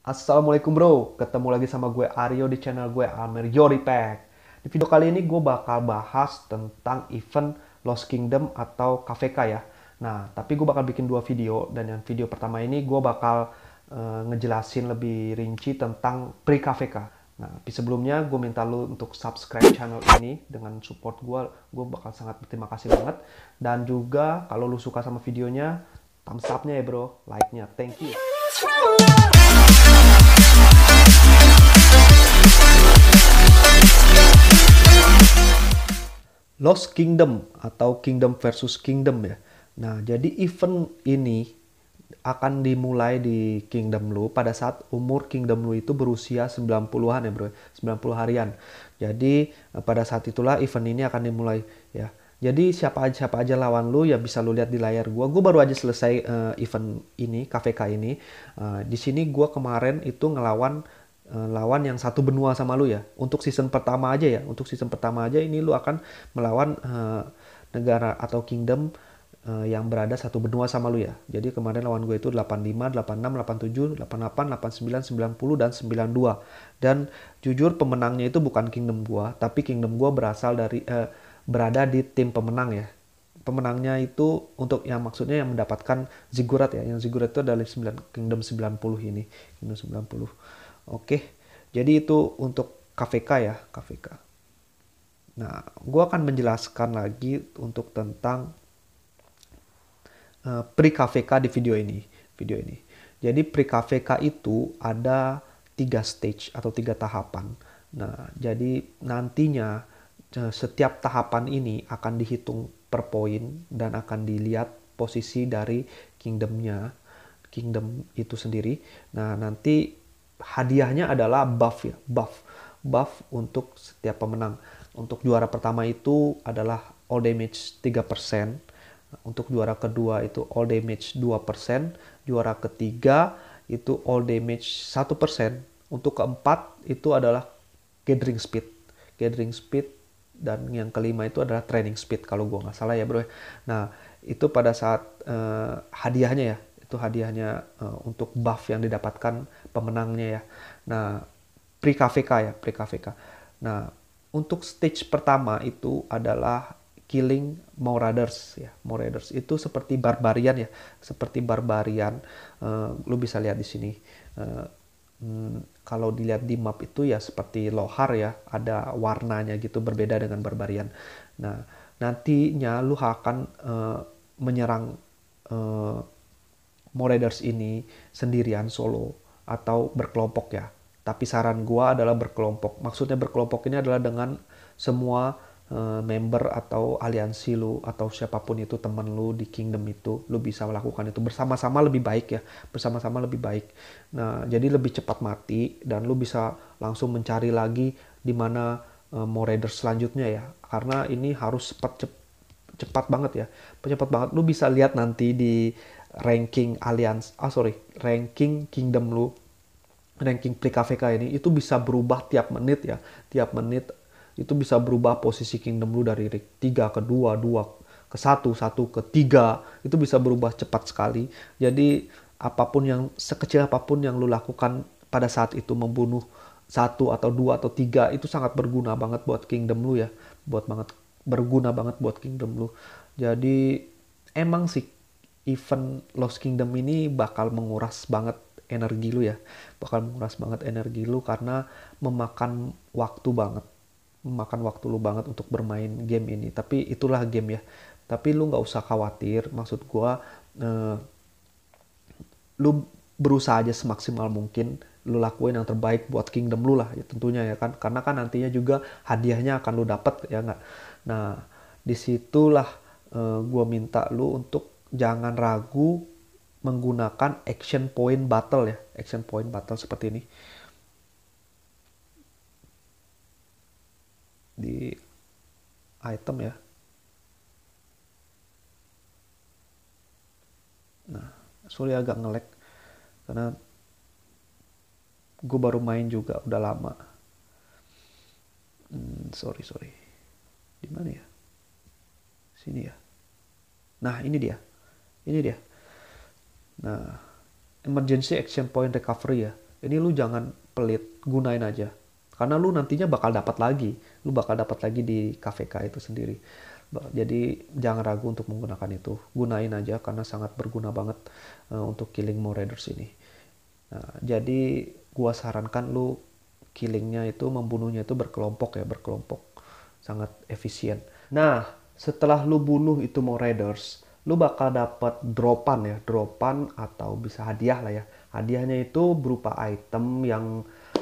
Assalamualaikum bro, ketemu lagi sama gue Aryo di channel gue Almer Yori Pack. Di video kali ini gue bakal bahas tentang event Lost Kingdom atau KVK ya. Nah, tapi gue bakal bikin dua video dan yang video pertama ini gue bakal uh, ngejelasin lebih rinci tentang pre KVK. Nah, tapi sebelumnya gue minta lo untuk subscribe channel ini dengan support gue, gue bakal sangat berterima kasih banget. Dan juga kalau lo suka sama videonya, thumbs up-nya ya bro, like-nya, thank you. Lost Kingdom atau Kingdom versus Kingdom ya. Nah, jadi event ini akan dimulai di Kingdom Lu pada saat umur Kingdom Lu itu berusia 90-an ya bro, 90 ya. harian. Jadi eh, pada saat itulah event ini akan dimulai ya. Jadi siapa aja siapa aja lawan lu ya bisa lu lihat di layar gua. Gua baru aja selesai uh, event ini, KVK ini. Uh, di sini gua kemarin itu ngelawan Eh, lawan yang satu benua sama lu ya. Untuk season pertama aja ya, untuk season pertama aja ini lu akan melawan uh, negara atau kingdom uh, yang berada satu benua sama lu ya. Jadi kemarin lawan gue itu 85, 86, 87, 88, 89, 90 dan 92. Dan jujur pemenangnya itu bukan kingdom gue tapi kingdom gue berasal dari uh, berada di tim pemenang ya. Pemenangnya itu untuk yang maksudnya yang mendapatkan ziggurat ya. Yang ziggurat itu dari 9 kingdom 90 ini, kingdom 90. Oke, jadi itu untuk KVK ya, KVK. Nah, gue akan menjelaskan lagi untuk tentang uh, eh, pre-KVK di video ini. Video ini. Jadi pre-KVK itu ada tiga stage atau tiga tahapan. Nah, jadi nantinya eh, setiap tahapan ini akan dihitung per poin dan akan dilihat posisi dari kingdomnya, kingdom itu sendiri. Nah, nanti hadiahnya adalah buff ya, buff. Buff untuk setiap pemenang. Untuk juara pertama itu adalah all damage 3%. Untuk juara kedua itu all damage 2%. Juara ketiga itu all damage 1%. Untuk keempat itu adalah gathering speed. Gathering speed dan yang kelima itu adalah training speed kalau gue nggak salah ya bro. Ya. Nah itu pada saat uh, hadiahnya ya itu hadiahnya uh, untuk buff yang didapatkan pemenangnya ya. Nah, pre KVK ya, pre KVK. Nah, untuk stage pertama itu adalah killing Marauders ya. Marauders itu seperti barbarian ya, seperti barbarian. Uh, lu bisa lihat di sini. Uh, hmm, kalau dilihat di map itu ya seperti lohar ya, ada warnanya gitu berbeda dengan barbarian. Nah, nantinya lu akan uh, menyerang Moraders ini sendirian solo atau berkelompok ya. Tapi saran gua adalah berkelompok. Maksudnya berkelompok ini adalah dengan semua eh, member atau aliansi lu atau siapapun itu temen lu di kingdom itu lu bisa melakukan itu bersama-sama lebih baik ya bersama-sama lebih baik nah jadi lebih cepat mati dan lu bisa langsung mencari lagi di mana uh, eh, mau raiders selanjutnya ya karena ini harus cepat cepat cepat banget ya cepat banget lu bisa lihat nanti di ranking alians ah sorry ranking kingdom lu ranking play KVK ini itu bisa berubah tiap menit ya tiap menit itu bisa berubah posisi kingdom lu dari 3 ke 2 2 ke 1 1 ke 3 itu bisa berubah cepat sekali jadi apapun yang sekecil apapun yang lu lakukan pada saat itu membunuh satu atau dua atau tiga itu sangat berguna banget buat kingdom lu ya buat banget berguna banget buat kingdom lu jadi emang sih event Lost Kingdom ini bakal menguras banget energi lu ya. Bakal menguras banget energi lu karena memakan waktu banget. Memakan waktu lu banget untuk bermain game ini. Tapi itulah game ya. Tapi lu gak usah khawatir. Maksud gue, eh, lu berusaha aja semaksimal mungkin lu lakuin yang terbaik buat kingdom lu lah ya tentunya ya kan karena kan nantinya juga hadiahnya akan lu dapat ya nggak nah disitulah uh, eh, gue minta lu untuk jangan ragu menggunakan action point battle ya. Action point battle seperti ini. Di item ya. Nah, sorry agak ngelek karena gue baru main juga udah lama. Hmm, sorry sorry, di mana ya? Sini ya. Nah ini dia. Ini dia. Nah, emergency action point recovery ya. Ini lu jangan pelit, gunain aja. Karena lu nantinya bakal dapat lagi. Lu bakal dapat lagi di KVK itu sendiri. Jadi jangan ragu untuk menggunakan itu. Gunain aja karena sangat berguna banget uh, untuk killing more raiders ini. Nah, jadi gua sarankan lu killingnya itu membunuhnya itu berkelompok ya, berkelompok. Sangat efisien. Nah, setelah lu bunuh itu more raiders, lu bakal dapat dropan ya, dropan atau bisa hadiah lah ya. Hadiahnya itu berupa item yang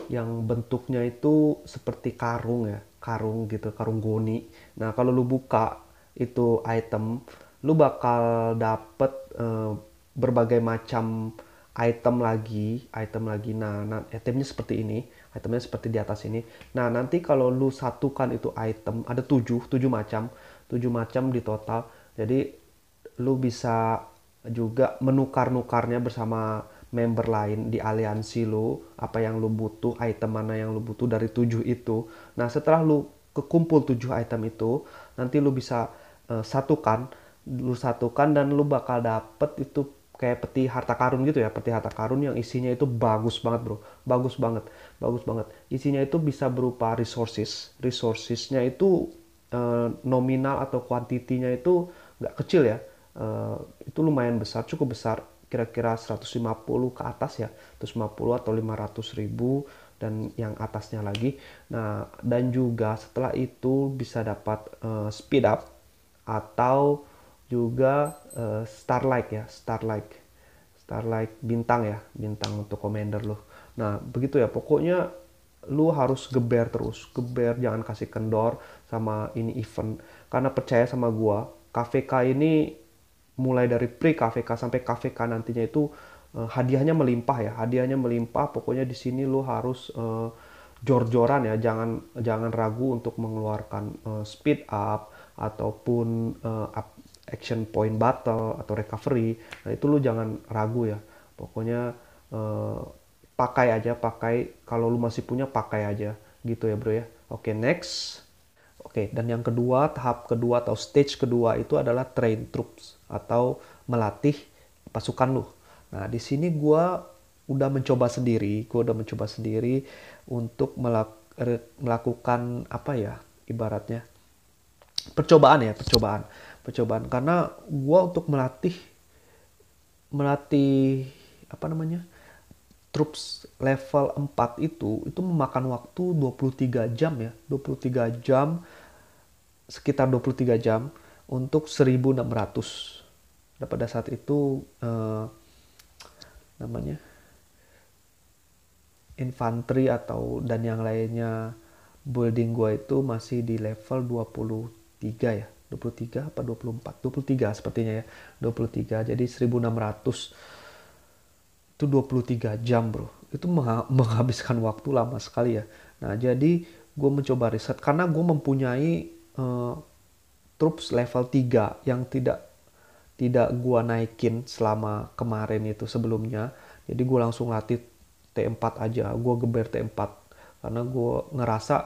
yang bentuknya itu seperti karung ya, karung gitu, karung goni. Nah, kalau lu buka itu item, lu bakal dapet eh, berbagai macam item lagi, item lagi. Nah, nah, itemnya seperti ini, itemnya seperti di atas ini. Nah, nanti kalau lu satukan itu item, ada tujuh, tujuh macam, tujuh macam di total. Jadi lu bisa juga menukar-nukarnya bersama member lain di aliansi lu apa yang lu butuh item mana yang lu butuh dari tujuh itu nah setelah lu kekumpul tujuh item itu nanti lu bisa uh, satukan lu satukan dan lu bakal dapet itu kayak peti harta karun gitu ya peti harta karun yang isinya itu bagus banget bro bagus banget bagus banget isinya itu bisa berupa resources resourcesnya itu eh, nominal atau kuantitinya itu nggak kecil ya Eh, itu lumayan besar cukup besar kira-kira 150 ke atas ya 150 atau 500 ribu dan yang atasnya lagi nah dan juga setelah itu bisa dapat uh, speed up atau juga uh, eh, starlight ya starlight starlight bintang ya bintang untuk commander loh. nah begitu ya pokoknya lu harus geber terus geber jangan kasih kendor sama ini event karena percaya sama gua KVK ini mulai dari pre KVK sampai KVK nantinya itu uh, hadiahnya melimpah ya hadiahnya melimpah pokoknya di sini lo harus uh, jor-joran ya jangan jangan ragu untuk mengeluarkan uh, speed up ataupun uh, action point battle atau recovery nah itu lo jangan ragu ya pokoknya uh, pakai aja pakai kalau lo masih punya pakai aja gitu ya bro ya oke okay, next Oke, dan yang kedua, tahap kedua atau stage kedua itu adalah train troops atau melatih pasukan lu. Nah, di sini gua udah mencoba sendiri, gua udah mencoba sendiri untuk melakukan apa ya, ibaratnya percobaan ya, percobaan, percobaan. Karena gua untuk melatih, melatih apa namanya, troops level 4 itu itu memakan waktu 23 jam ya 23 jam sekitar 23 jam untuk 1600 dan pada saat itu eh, namanya infanteri atau dan yang lainnya building gua itu masih di level 23 ya 23 apa 24 23 sepertinya ya 23 jadi 1600 itu 23 jam bro itu menghabiskan waktu lama sekali ya nah jadi gue mencoba riset karena gue mempunyai uh, troops level 3 yang tidak tidak gue naikin selama kemarin itu sebelumnya jadi gue langsung latih T4 aja gue geber T4 karena gue ngerasa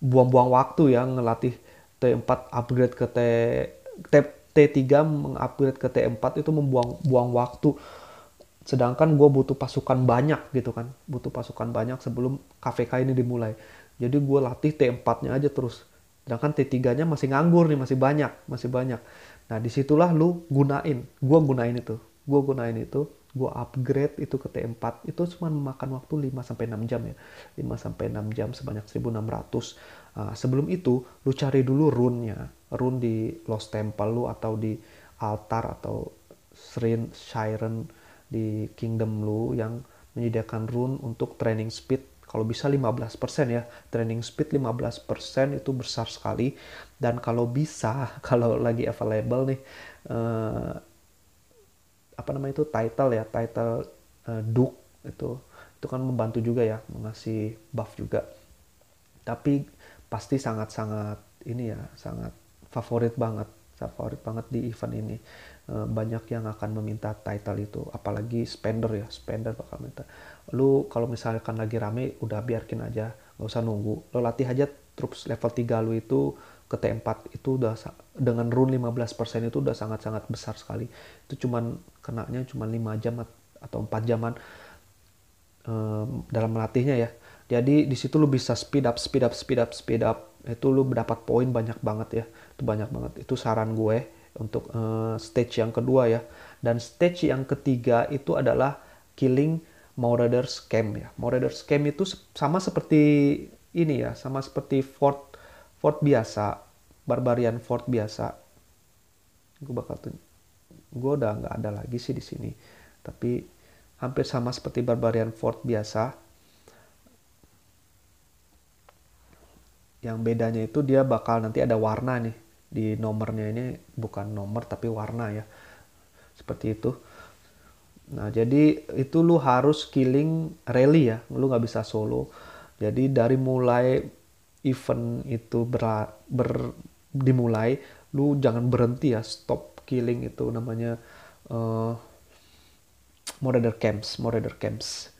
buang-buang waktu ya ngelatih T4 upgrade ke T, T T3 mengupgrade ke T4 itu membuang buang waktu sedangkan gue butuh pasukan banyak gitu kan butuh pasukan banyak sebelum KVK ini dimulai jadi gue latih T4 nya aja terus sedangkan T3 nya masih nganggur nih masih banyak masih banyak nah disitulah lu gunain gue gunain itu gue gunain itu gue upgrade itu ke T4 itu cuma memakan waktu 5 sampai 6 jam ya 5 sampai 6 jam sebanyak 1600 nah, sebelum itu lu cari dulu rune-nya rune di Lost Temple lu atau di altar atau Shiren, Shiren di kingdom lu yang menyediakan rune untuk training speed kalau bisa 15% ya training speed 15% itu besar sekali dan kalau bisa kalau lagi available nih eh, apa namanya itu title ya title eh, duke itu itu kan membantu juga ya mengasih buff juga tapi pasti sangat-sangat ini ya sangat favorit banget favorit banget di event ini Eh, banyak yang akan meminta title itu apalagi spender ya spender bakal minta lu kalau misalkan lagi rame udah biarkin aja nggak usah nunggu lo latih aja troops level 3 lu itu ke T4 itu udah dengan run 15% itu udah sangat-sangat besar sekali itu cuman kenanya cuman 5 jam atau 4 jaman um, dalam melatihnya ya jadi di situ lu bisa speed up speed up speed up speed up itu lu dapat poin banyak banget ya itu banyak banget itu saran gue untuk uh, stage yang kedua ya. Dan stage yang ketiga itu adalah killing Maurer scam ya. Maurer scam itu sama seperti ini ya, sama seperti fort fort biasa, Barbarian fort biasa. Gue bakal tuh, gue udah nggak ada lagi sih di sini. Tapi hampir sama seperti Barbarian fort biasa. Yang bedanya itu dia bakal nanti ada warna nih di nomornya ini bukan nomor tapi warna ya seperti itu nah jadi itu lu harus killing rally ya lu nggak bisa solo jadi dari mulai event itu ber, ber dimulai lu jangan berhenti ya stop killing itu namanya uh, eh, moderator camps moderator camps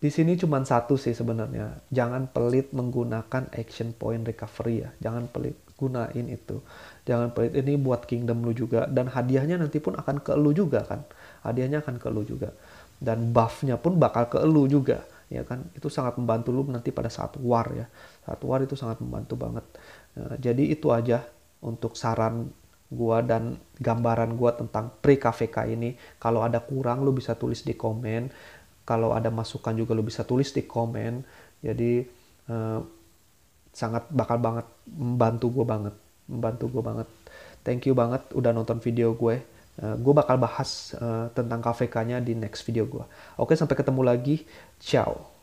di sini cuma satu sih sebenarnya jangan pelit menggunakan action point recovery ya jangan pelit gunain itu jangan pelit ini buat kingdom lu juga dan hadiahnya nanti pun akan ke lu juga kan hadiahnya akan ke lu juga dan buffnya pun bakal ke lu juga ya kan itu sangat membantu lu nanti pada saat war ya saat war itu sangat membantu banget eh, jadi itu aja untuk saran gua dan gambaran gua tentang pre KVK ini kalau ada kurang lu bisa tulis di komen kalau ada masukan juga lu bisa tulis di komen jadi eh, sangat bakal banget membantu gue banget membantu gue banget thank you banget udah nonton video gue uh, eh, gue bakal bahas uh, tentang KVK-nya di next video gue oke sampai ketemu lagi ciao